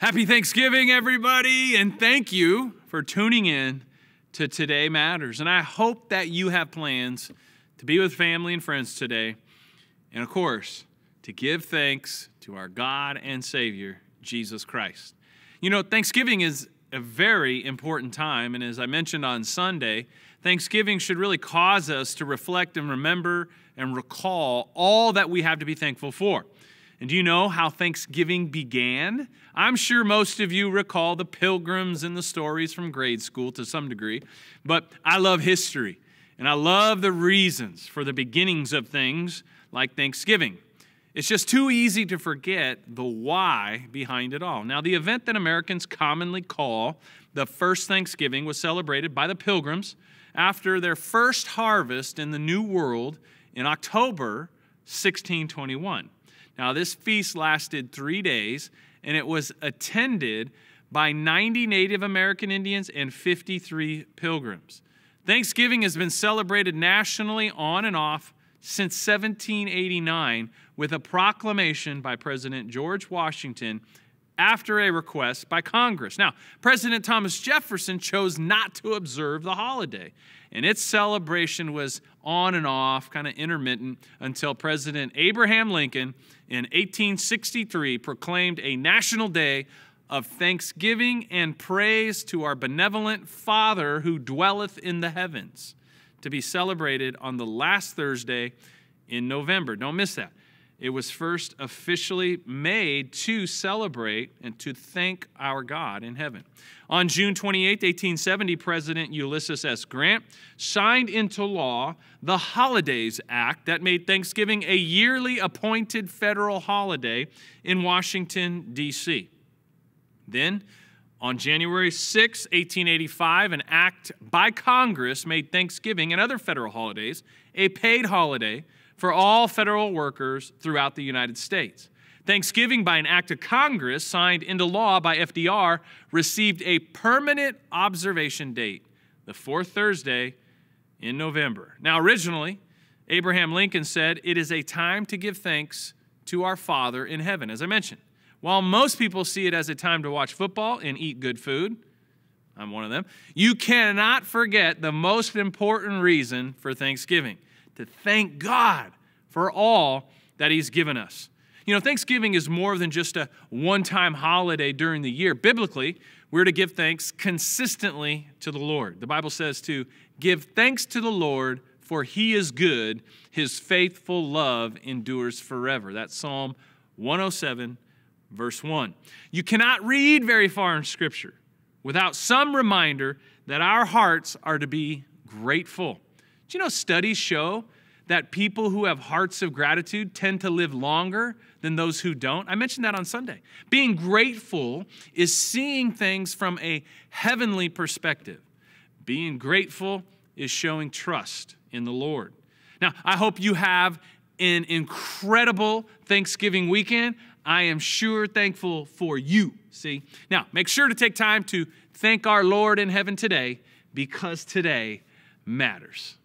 Happy Thanksgiving, everybody, and thank you for tuning in to Today Matters. And I hope that you have plans to be with family and friends today, and of course, to give thanks to our God and Savior, Jesus Christ. You know, Thanksgiving is a very important time, and as I mentioned on Sunday, Thanksgiving should really cause us to reflect and remember and recall all that we have to be thankful for. And do you know how Thanksgiving began? I'm sure most of you recall the pilgrims and the stories from grade school to some degree, but I love history and I love the reasons for the beginnings of things like Thanksgiving. It's just too easy to forget the why behind it all. Now, the event that Americans commonly call the first Thanksgiving was celebrated by the pilgrims after their first harvest in the New World in October 1621. Now, this feast lasted three days, and it was attended by 90 Native American Indians and 53 pilgrims. Thanksgiving has been celebrated nationally on and off since 1789 with a proclamation by President George Washington after a request by Congress. Now, President Thomas Jefferson chose not to observe the holiday, and its celebration was on and off, kind of intermittent, until President Abraham Lincoln in 1863 proclaimed a national day of thanksgiving and praise to our benevolent Father who dwelleth in the heavens, to be celebrated on the last Thursday in November. Don't miss that. It was first officially made to celebrate and to thank our God in heaven. On June 28, 1870, President Ulysses S. Grant signed into law the Holidays Act that made Thanksgiving a yearly appointed federal holiday in Washington, D.C. Then, on January 6, 1885, an act by Congress made Thanksgiving and other federal holidays a paid holiday for all federal workers throughout the United States. Thanksgiving, by an act of Congress signed into law by FDR, received a permanent observation date, the fourth Thursday in November. Now, originally, Abraham Lincoln said, It is a time to give thanks to our Father in heaven, as I mentioned. While most people see it as a time to watch football and eat good food, I'm one of them, you cannot forget the most important reason for Thanksgiving to thank God for all that He's given us. You know, Thanksgiving is more than just a one time holiday during the year. Biblically, we're to give thanks consistently to the Lord. The Bible says to give thanks to the Lord, for he is good. His faithful love endures forever. That's Psalm 107, verse 1. You cannot read very far in Scripture without some reminder that our hearts are to be grateful. Do you know studies show that people who have hearts of gratitude tend to live longer than those who don't? I mentioned that on Sunday. Being grateful is seeing things from a heavenly perspective. Being grateful is showing trust in the Lord. Now, I hope you have an incredible Thanksgiving weekend. I am sure thankful for you. See? Now, make sure to take time to thank our Lord in heaven today because today matters.